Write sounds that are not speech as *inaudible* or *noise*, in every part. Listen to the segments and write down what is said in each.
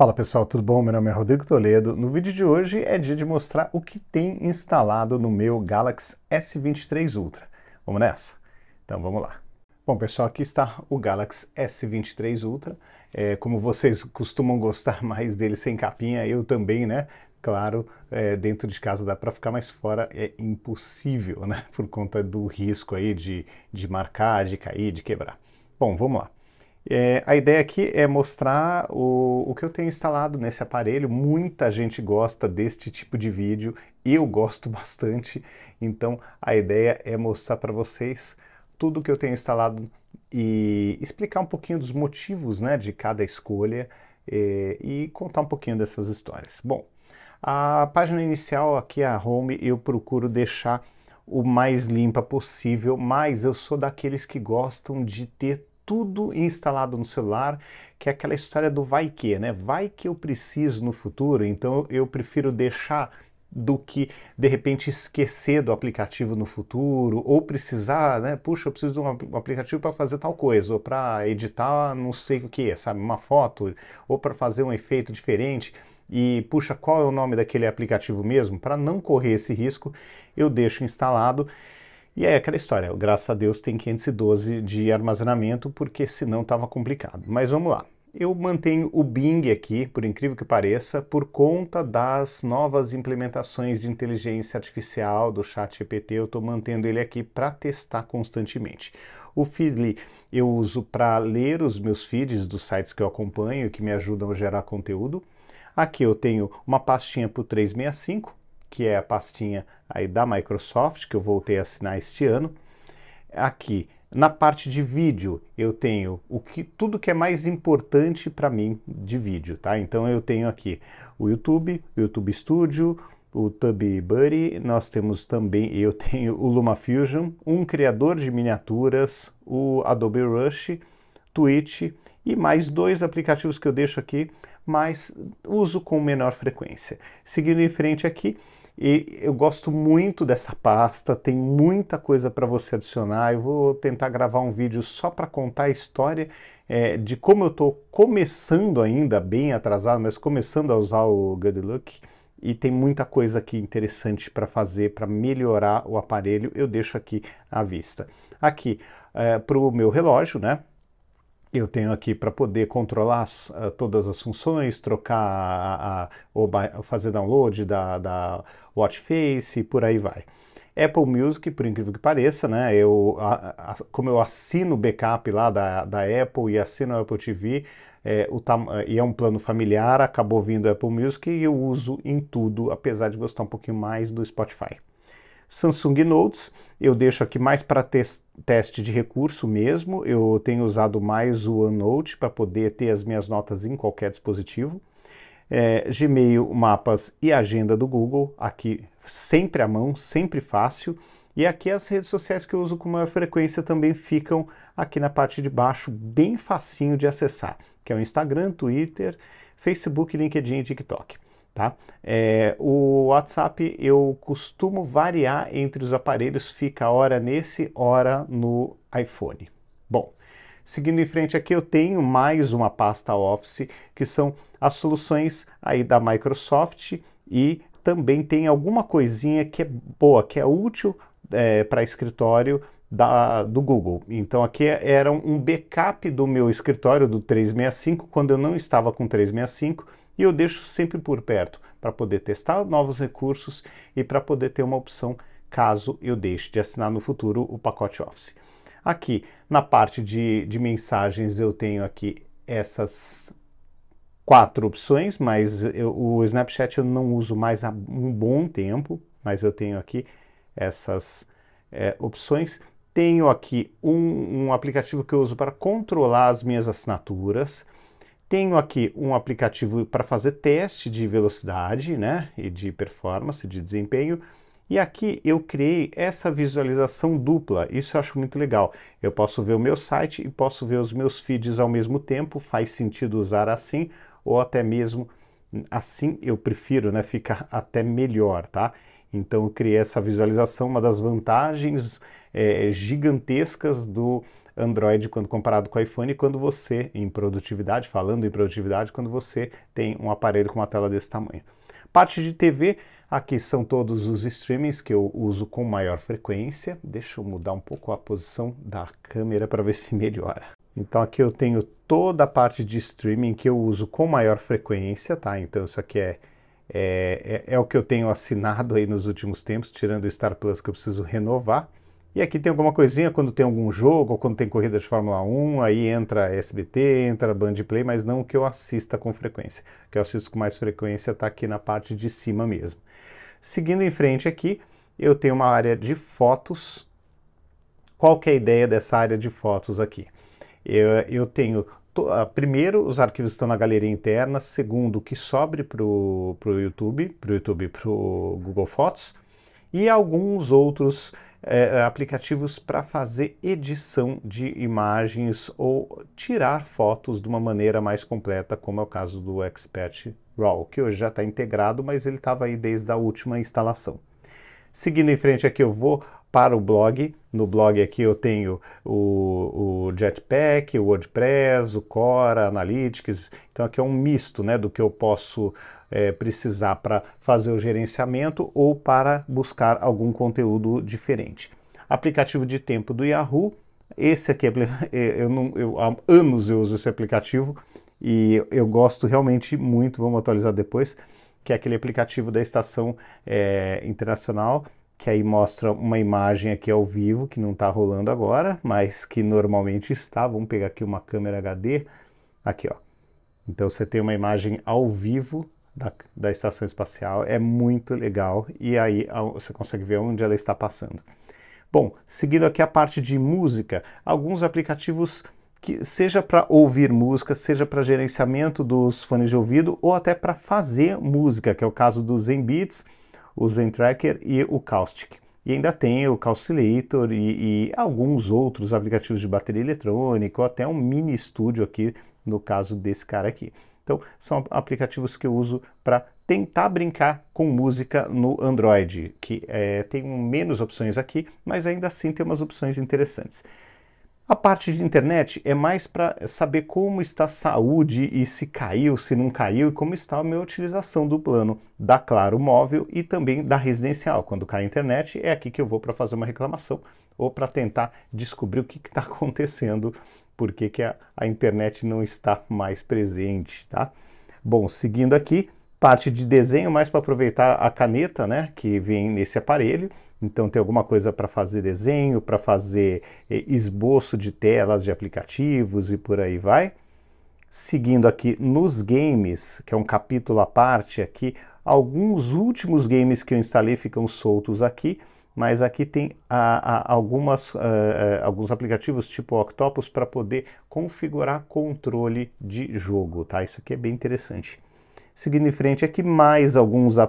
Fala pessoal, tudo bom? Meu nome é Rodrigo Toledo. No vídeo de hoje é dia de mostrar o que tem instalado no meu Galaxy S23 Ultra. Vamos nessa? Então vamos lá. Bom pessoal, aqui está o Galaxy S23 Ultra. É, como vocês costumam gostar *laughs* mais dele sem capinha, eu também, né? Claro, é, dentro de casa dá para ficar, mas fora é impossível, né? *laughs* Por conta do risco aí de, de marcar, de cair, de quebrar. Bom, vamos lá. É, a ideia aqui é mostrar o, o que eu tenho instalado nesse aparelho. Muita gente gosta deste tipo de vídeo, eu gosto *laughs* bastante, então a ideia é mostrar para vocês tudo que eu tenho instalado e explicar um pouquinho dos motivos né, de cada escolha é, e contar um pouquinho dessas histórias. Bom, a página inicial aqui, a home, eu procuro deixar o mais limpa possível, mas eu sou daqueles que gostam de ter tudo instalado no celular, que é aquela história do vai que, né? Vai que eu preciso no futuro, então eu prefiro deixar do que de repente esquecer do aplicativo no futuro ou precisar, né? Puxa, eu preciso de um aplicativo para fazer tal coisa, ou para editar não sei o que, sabe, uma foto, ou para fazer um efeito diferente. E puxa, qual é o nome daquele aplicativo mesmo? Para não correr esse risco, eu deixo instalado e é aquela história, graças a Deus tem 512 de armazenamento, porque senão estava complicado. Mas vamos lá. Eu mantenho o Bing aqui, por incrível que pareça, por conta das novas implementações de inteligência artificial do chat GPT, eu estou mantendo ele aqui para testar constantemente. O Feedly eu uso para ler os meus feeds dos sites que eu acompanho, que me ajudam a gerar conteúdo. Aqui eu tenho uma pastinha para o 365, que é a pastinha aí da Microsoft, que eu voltei a assinar este ano. Aqui, na parte de vídeo, eu tenho o que, tudo que é mais importante para mim de vídeo, tá? Então eu tenho aqui o YouTube, o YouTube Studio, o TubBuddy, nós temos também, eu *laughs* tenho o LumaFusion, um criador de miniaturas, o Adobe Rush, Twitch e mais dois aplicativos que eu deixo aqui, mas uso com menor frequência. Seguindo em frente aqui, e eu gosto muito dessa pasta, tem muita coisa para você adicionar. Eu vou tentar gravar um vídeo só para contar a história é, de como eu estou começando ainda, bem atrasado, mas começando a usar o Good Look. E tem muita coisa aqui interessante para fazer para melhorar o aparelho. Eu deixo aqui à vista. Aqui é, eh, para o meu relógio, né? eu tenho aqui para poder controlar as, ah, todas as funções, trocar a, a, ou fazer download da, da watch face e por aí vai. Apple Music, por incrível que pareça, né? Eu, a, como eu assino o backup lá da, da Apple e assino a Apple TV, é, o é, e é um plano familiar, acabou vindo a Apple Music e eu uso em tudo, apesar de gostar um pouquinho mais do Spotify. Samsung Notes, eu deixo aqui mais para teste de recurso mesmo, eu tenho usado mais o OneNote para poder ter as minhas notas em qualquer dispositivo. É, Gmail, mapas e agenda do Google, aqui sempre à mão, sempre fácil. E aqui as redes sociais que eu uso com maior frequência também ficam aqui na parte de baixo, bem facinho de acessar, que é o Instagram, Twitter, Facebook, LinkedIn e TikTok. Tá? É, o WhatsApp eu costumo variar entre os aparelhos, fica hora nesse, hora no iPhone. Bom, seguindo em frente aqui eu tenho mais uma pasta Office, que são as soluções aí da Microsoft e também tem alguma coisinha que é boa, que é útil é, para escritório da, do Google. Então aqui era um backup do meu escritório do 365, quando eu não estava com 365, e eu deixo sempre por perto para poder testar novos recursos e para poder ter uma opção caso eu deixe de assinar no futuro o pacote Office. Aqui na parte de, de mensagens eu tenho aqui essas quatro opções, mas eu, o Snapchat eu não uso mais há um bom tempo, mas eu tenho aqui essas é, opções. Tenho aqui um, um aplicativo que eu uso para controlar as minhas assinaturas. Tenho aqui um aplicativo para fazer teste de velocidade né, e de performance, de desempenho. E aqui eu criei essa visualização dupla, isso eu acho muito legal. Eu posso ver o meu site e posso ver os meus feeds ao mesmo tempo, faz sentido usar assim, ou até mesmo assim eu prefiro, né? Fica *laughs* até melhor, tá? Então eu criei essa visualização, uma das vantagens é, gigantescas do Android quando comparado com o iPhone, quando você, em produtividade, falando em produtividade, quando você tem um aparelho com uma tela desse tamanho. Parte de TV, aqui são todos os streamings que eu uso com maior frequência. Deixa eu mudar um pouco a posição da câmera para ver *laughs* se melhora. Então aqui eu tenho toda a parte de streaming que eu uso com maior frequência, tá? Então isso aqui é é, é, é, o que eu tenho assinado aí nos últimos tempos, tirando o Star Plus que eu preciso renovar. E aqui tem alguma coisinha quando tem algum jogo, ou quando tem corrida de Fórmula 1, aí entra SBT, entra Band Play, mas não que eu assista com frequência. O que eu assisto com mais frequência está aqui na parte de cima mesmo. Seguindo em frente aqui, eu tenho uma área de fotos. Qual que é a ideia dessa área de fotos aqui? Eu, eu tenho, to, ah, primeiro, os arquivos estão na galeria interna, segundo, o que sobre para o YouTube, para o YouTube, para o Google Fotos, e alguns outros é, é, aplicativos para fazer edição de imagens ou tirar fotos de uma maneira mais completa, como é o caso do Expert RAW, que hoje já está integrado, mas ele estava aí desde a última instalação. Seguindo em frente aqui eu vou para o blog. No blog aqui eu tenho o, o, Jetpack, o WordPress, o Cora, Analytics. Então aqui é um misto né, do que eu posso é, precisar para fazer o gerenciamento ou para buscar algum conteúdo diferente. Aplicativo de tempo do Yahoo. Esse aqui, é *laughs* eh, eu não, eu, há anos eu uso esse aplicativo e eu gosto realmente muito, vamos atualizar depois que é aquele aplicativo da estação é, internacional, que aí mostra uma imagem aqui ao vivo, que não está rolando agora, mas que normalmente está. Vamos pegar aqui uma câmera HD, aqui ó. Então você tem uma imagem ao vivo da, da estação espacial, é muito legal, e aí você consegue ver onde ela está passando. Bom, seguindo aqui a parte de música, alguns aplicativos que seja para ouvir música, seja para gerenciamento dos fones de ouvido ou até para fazer música, que é o caso dos Zen Beats, o Zen Tracker e o Caustic. E ainda tem o Calcillator e, e alguns outros aplicativos de bateria eletrônica, ou até um mini estúdio aqui, no caso desse cara aqui. Então, são aplicativos que eu uso para tentar brincar com música no Android, que é, tem menos opções aqui, mas ainda assim tem umas opções interessantes. A parte de internet é mais para saber como está a saúde e se caiu, se não caiu e como está a minha utilização do plano da Claro Móvel e também da residencial. Quando cai a internet, é aqui que eu vou para fazer uma reclamação ou para tentar descobrir o que está *laughs* acontecendo, por que, que a, a internet não está mais presente, tá? Bom, seguindo aqui, parte de desenho mais para aproveitar a caneta, né, que vem nesse aparelho. Então tem alguma coisa para fazer desenho, para fazer eh, esboço de telas de aplicativos e por aí vai. Seguindo aqui nos games, que é um capítulo à parte aqui, alguns últimos games que eu instalei ficam soltos aqui, mas aqui tem a, a, algumas, eh, eh, alguns aplicativos tipo Octopus para poder configurar controle de jogo, tá? Isso aqui é bem interessante seguindo em frente aqui é mais alguns é,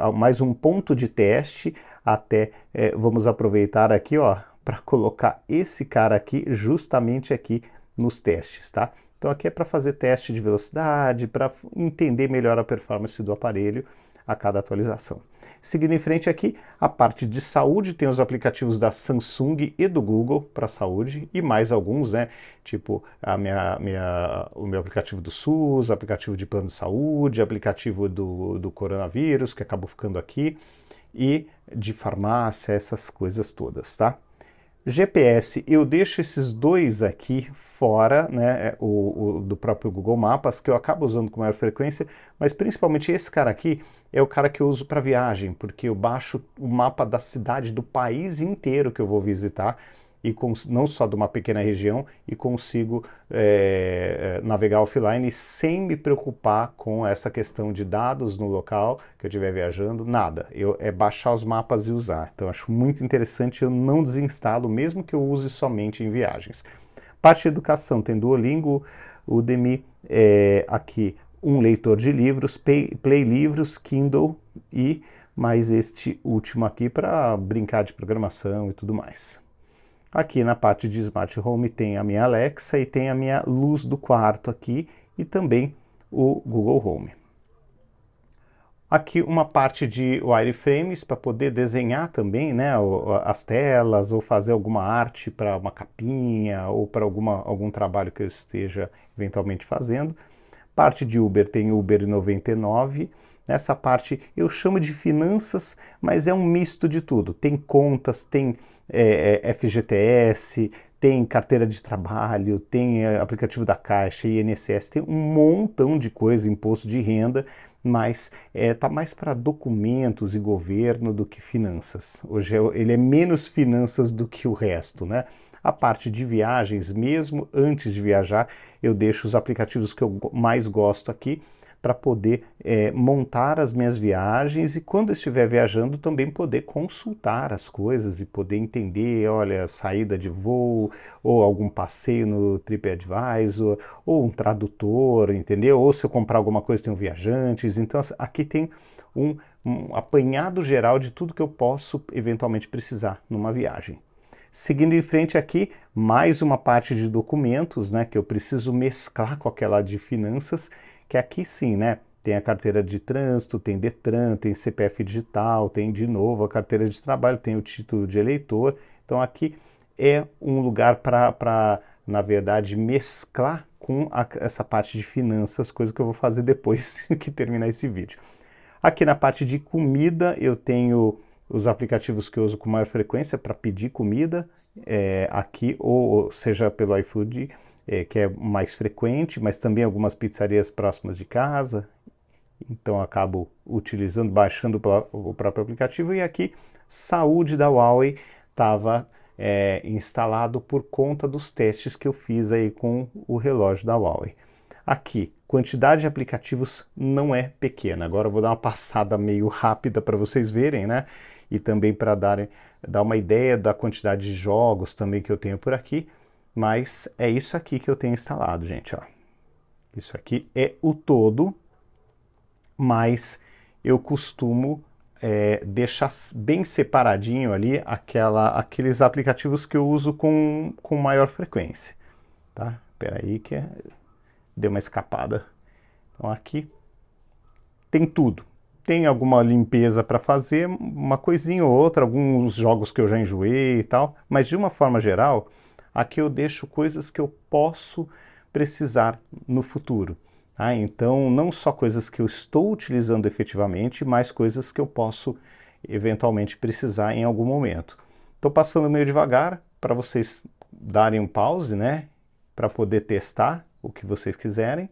é, mais um ponto de teste até é, vamos aproveitar aqui ó *laughs* para colocar esse cara aqui justamente aqui nos testes tá então aqui é para fazer teste de velocidade para entender melhor a performance do aparelho a cada atualização Seguindo em frente aqui, a parte de saúde tem os aplicativos da Samsung e do Google para saúde e mais alguns, né? Tipo a minha, minha, o meu aplicativo do SUS, aplicativo de plano de saúde, aplicativo do, do coronavírus, que acabou ficando aqui, e de farmácia, essas coisas todas, tá? GPS, eu deixo esses dois aqui fora, né, é, o, o, do próprio Google Maps, que eu acabo usando com maior frequência, mas principalmente esse cara aqui é o cara que eu uso para viagem, porque eu baixo o mapa da cidade, do país inteiro que eu vou visitar, e com, não só de uma pequena região e consigo é, navegar offline sem me preocupar com essa questão de dados no local que eu estiver viajando, nada. Eu, é baixar os mapas e usar. Então acho muito interessante, eu não desinstalo, mesmo que eu use somente em viagens. Parte de educação, tem Duolingo, Udemy, é, aqui um leitor de livros, pay, Play Livros, Kindle e mais este último aqui para brincar de programação e tudo mais. Aqui na parte de Smart Home tem a minha Alexa e tem a minha luz do quarto aqui e também o Google Home. Aqui uma parte de wireframes para poder desenhar também né, as telas ou fazer alguma arte para uma capinha ou para algum trabalho que eu esteja eventualmente fazendo. Parte de Uber tem Uber 99 Nessa parte eu chamo de finanças, mas é um misto de tudo. Tem contas, tem é, é FGTS, tem carteira de trabalho, tem é, aplicativo da Caixa, INSS, tem um montão de coisa, imposto de renda, mas está é, tá mais para documentos e governo do que finanças. Hoje é ele é menos finanças do que o resto, né? A parte de viagens, mesmo antes de viajar, eu deixo os aplicativos que eu mais gosto aqui para poder é, montar as minhas viagens e quando estiver viajando também poder consultar as coisas e poder entender, olha, saída de voo ou algum passeio no TripAdvisor ou um tradutor, entendeu? Ou se eu comprar alguma coisa tem um viajantes. Então assim, aqui tem um, um apanhado geral de tudo que eu posso eventualmente precisar numa viagem. Seguindo em frente aqui, mais uma parte de documentos, né, que eu preciso mesclar com aquela de finanças, que aqui sim, né, tem a carteira de trânsito, tem Detran, tem CPF digital, tem de novo a carteira de trabalho, tem o título de eleitor. Então aqui é um lugar para, na verdade, mesclar com a, essa parte de finanças, coisa que eu vou fazer depois *laughs* que terminar esse vídeo. Aqui na parte de comida eu tenho os aplicativos que eu uso com maior frequência para pedir comida é, aqui, ou seja pelo iFood, é, que é mais frequente, mas também algumas pizzarias próximas de casa. Então acabo utilizando, baixando o próprio aplicativo. E aqui, saúde da Huawei estava é, instalado por conta dos testes que eu fiz aí com o relógio da Huawei. Aqui, quantidade de aplicativos não é pequena. Agora eu vou dar uma *laughs* passada meio rápida para vocês verem, né? e também para dar, dar uma ideia da quantidade de jogos também que eu tenho por aqui. Mas é isso aqui que eu tenho instalado, gente. Ó. Isso aqui é o todo, mas eu costumo é, deixar bem separadinho ali aquela, aqueles aplicativos que eu uso com, com maior frequência. Tá? Espera aí que é, deu uma escapada. Então aqui tem tudo tem alguma limpeza para fazer, uma coisinha ou outra, alguns jogos que eu já enjoei e tal, mas de uma forma geral, aqui eu deixo coisas que eu posso precisar no futuro. Tá? Então, não só coisas que eu estou utilizando efetivamente, mas coisas que eu posso eventualmente precisar em algum momento. Estou passando meio devagar para vocês darem um pause, né? Para poder testar o que vocês quiserem.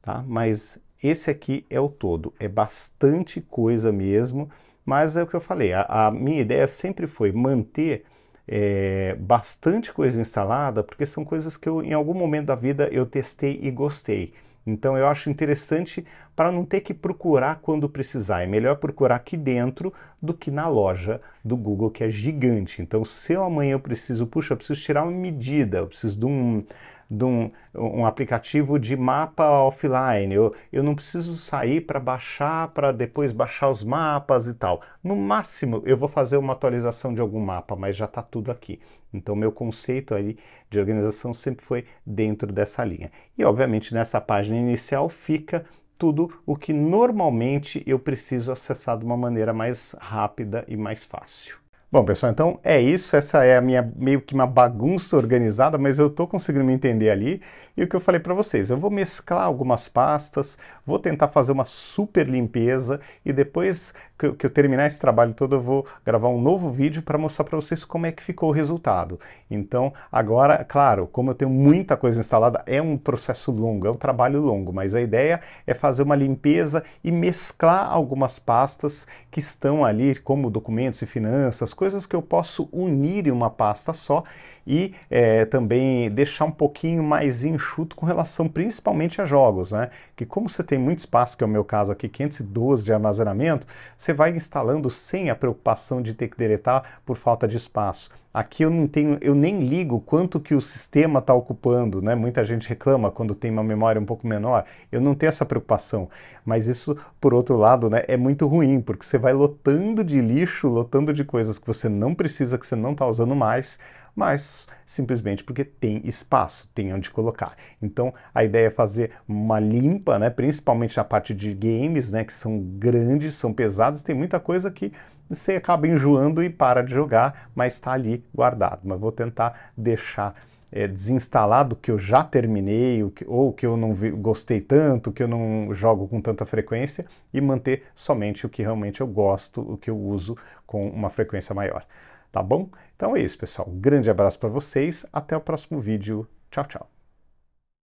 Tá? Mas esse aqui é o todo, é bastante coisa mesmo, mas é o que eu falei, a, a minha ideia sempre foi manter é, bastante coisa instalada, porque são coisas que eu, em algum momento da vida eu testei e gostei. Então eu acho interessante para não ter que procurar quando precisar. É melhor procurar aqui dentro do que na loja do Google, que é gigante. Então, se eu amanhã eu preciso, puxa, eu preciso tirar uma medida, eu preciso de um, de um, um aplicativo de mapa offline. Eu, eu não preciso sair para baixar, para depois baixar os mapas e tal. No máximo, eu vou fazer uma atualização de algum mapa, mas já está tudo aqui. Então, meu conceito aí de organização sempre foi dentro dessa linha. E, obviamente, nessa página inicial fica tudo o que normalmente eu preciso acessar de uma maneira mais rápida e mais fácil. Bom, pessoal, então é isso. Essa é a minha meio que uma bagunça organizada, mas eu estou conseguindo me entender ali. E o que eu falei para vocês, eu vou mesclar algumas pastas, vou tentar fazer uma super limpeza e depois que eu, que eu terminar esse trabalho todo, eu vou gravar um novo vídeo para mostrar para vocês como é que ficou o resultado. Então, agora, claro, como eu tenho muita coisa instalada, é um processo longo, é um trabalho longo, mas a ideia é fazer uma limpeza e mesclar algumas pastas que estão ali, como documentos e finanças, coisas coisas que eu posso unir em uma pasta só e é, também deixar um pouquinho mais enxuto com relação principalmente a jogos, né? Que como você tem muito espaço, que é o meu caso aqui, 512 de armazenamento, você vai instalando sem a preocupação de ter que deletar por falta de espaço. Aqui eu não tenho, eu nem ligo quanto que o sistema está ocupando, né? Muita gente reclama quando tem uma memória um pouco menor. Eu não tenho essa preocupação, mas isso, por outro lado, né, é muito ruim porque você vai lotando de lixo, lotando de coisas que você não precisa, que você não está usando mais, mas simplesmente porque tem espaço, tem onde colocar. Então a ideia é fazer uma limpa, né, principalmente na parte de games, né, que são grandes, são pesados, tem muita coisa que você acaba enjoando e para de jogar, mas está ali guardado. Mas vou tentar deixar é, desinstalado que eu já terminei, ou que eu não vi, gostei tanto, que eu não jogo com tanta frequência, e manter somente o que realmente eu gosto, o que eu uso com uma frequência maior tá bom? Então é isso, pessoal. Grande abraço para vocês, até o próximo vídeo. Tchau, tchau.